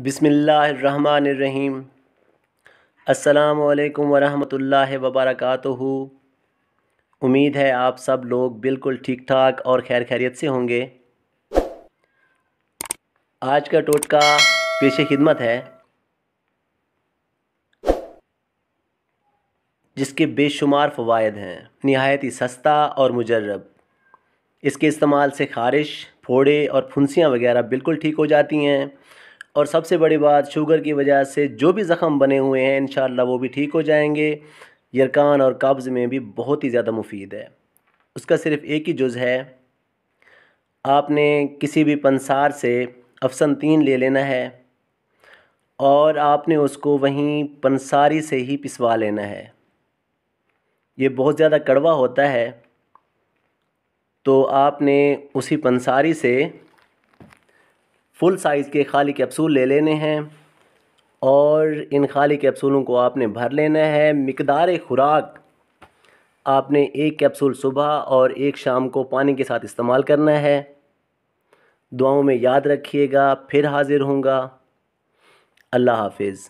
बसमीम् अल्लाम वरहमतुल्लाहि वबरकातुहू उम्मीद है आप सब लोग बिल्कुल ठीक ठाक और खैर खैरियत से होंगे आज का टोटका पेश खिदमत है जिसके बेशुमार फ़वाद हैं नहायत ही सस्ता और मुजरब इसके इस्तेमाल से ख़ारिश फोड़े और फुंसियाँ वगैरह बिल्कुल ठीक हो जाती हैं और सबसे बड़ी बात शुगर की वजह से जो भी ज़ख़म बने हुए हैं इन वो भी ठीक हो जाएंगे यरकान और कब्ज़ में भी बहुत ही ज़्यादा मुफीद है उसका सिर्फ़ एक ही जुज़ है आपने किसी भी पंसार से अफसन तीन ले लेना है और आपने उसको वहीं पंसारी से ही पिसवा लेना है ये बहुत ज़्यादा कड़वा होता है तो आपने उसी पंसारी से फुल साइज़ के खाली कैप्सूल ले लेने हैं और इन खाली कैप्सूलों को आपने भर लेना है मकदार खुराक आपने एक कैप्सूल सुबह और एक शाम को पानी के साथ इस्तेमाल करना है दुआओं में याद रखिएगा फिर हाज़िर होंगे अल्लाह हाफिज़